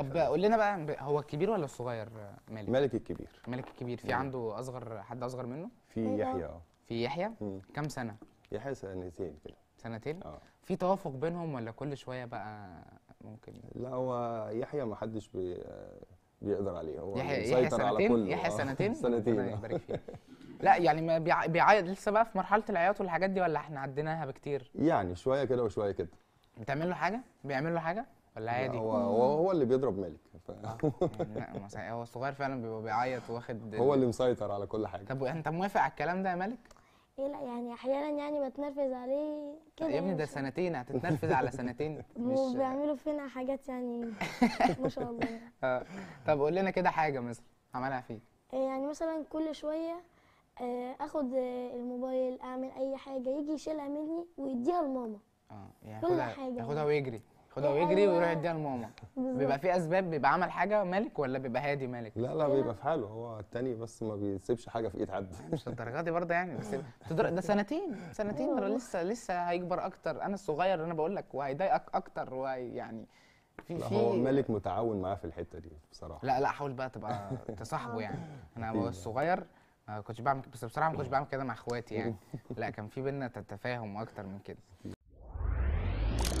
طب قول لنا بقى هو الكبير ولا الصغير مالك؟ مالك الكبير مالك الكبير في عنده اصغر حد اصغر منه؟ في يحيى اه في يحيى؟ كام سنه؟ يحيى سنتين كده سنتين؟ اه في توافق بينهم ولا كل شويه بقى ممكن؟ لا هو يحيى ما حدش بي... بيقدر عليه هو يحيى على سنتين يحيى آه. سنتين سنتين يبارك فيه لا يعني ما بيعيط لسه بقى في مرحله العياط والحاجات دي ولا احنا عديناها بكتير؟ يعني شويه كده وشويه كده بتعمل له حاجه؟ بيعمل له حاجه؟ ولا عادي هو هو هو اللي بيضرب مالك ف... آه. لا هو الصغير فعلا بيبقى بيعيط واخد هو اللي مسيطر على كل حاجه طب انت موافق على الكلام ده يا مالك؟ ايه لا يعني احيانا يعني بتنرفز عليه كده يا ابني ده يعني. سنتين هتتنرفز على سنتين مش بيعملوا فينا حاجات يعني ما شاء الله اه طب قول لنا كده حاجه مثلا عملها فيك إيه يعني مثلا كل شويه آه، اخد آه، الموبايل اعمل اي حاجه يجي يشيلها مني ويديها لماما اه يعني كل حاجه ياخدها يعني. ويجري خدها ويجري ويروح آه. يديها لماما بيبقى في اسباب بيبقى عمل حاجه مالك ولا بيبقى هادي مالك لا لا بيبقى في حاله هو التاني بس ما بيسيبش حاجه في ايد حد مش الدرجه دي برضه يعني بس ده سنتين سنتين آه. لسه لسه هيكبر اكتر انا الصغير اللي انا بقول لك وهيضايقك اكتر يعني في لا هو مالك متعاون معاه في الحته دي بصراحه لا لا حاول بقى تبقى تصاحبه يعني انا يعني. الصغير ما كنتش بعمل بس بصراحه ما كنتش بعمل كده مع اخواتي يعني لا كان في بينا تفاهم اكتر من كده